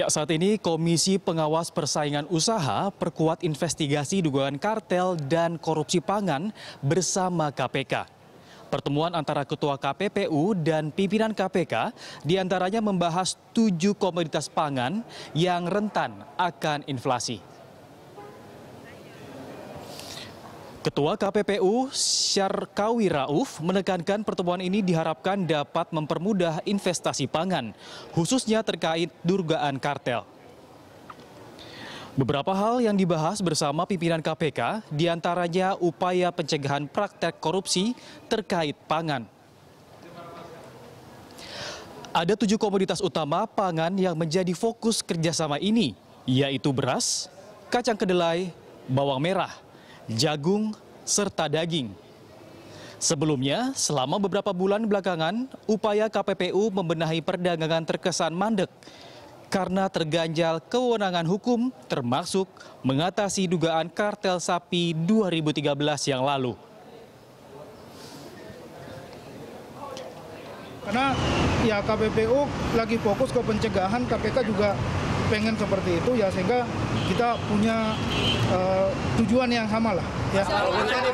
Ya, saat ini Komisi Pengawas Persaingan Usaha perkuat investigasi dugaan kartel dan korupsi pangan bersama KPK. Pertemuan antara Ketua KPPU dan pimpinan KPK diantaranya membahas tujuh komoditas pangan yang rentan akan inflasi. Ketua KPPU Syarkawi Rauf menekankan pertemuan ini diharapkan dapat mempermudah investasi pangan, khususnya terkait dugaan kartel. Beberapa hal yang dibahas bersama pimpinan KPK, diantaranya upaya pencegahan praktek korupsi terkait pangan. Ada tujuh komoditas utama pangan yang menjadi fokus kerjasama ini, yaitu beras, kacang kedelai, bawang merah, jagung, serta daging. Sebelumnya, selama beberapa bulan belakangan, upaya KPPU membenahi perdagangan terkesan mandek karena terganjal kewenangan hukum termasuk mengatasi dugaan kartel sapi 2013 yang lalu. Karena ya KPPU lagi fokus ke pencegahan, KPK juga pengen seperti itu ya sehingga kita punya uh, tujuan yang sama lah. Ya.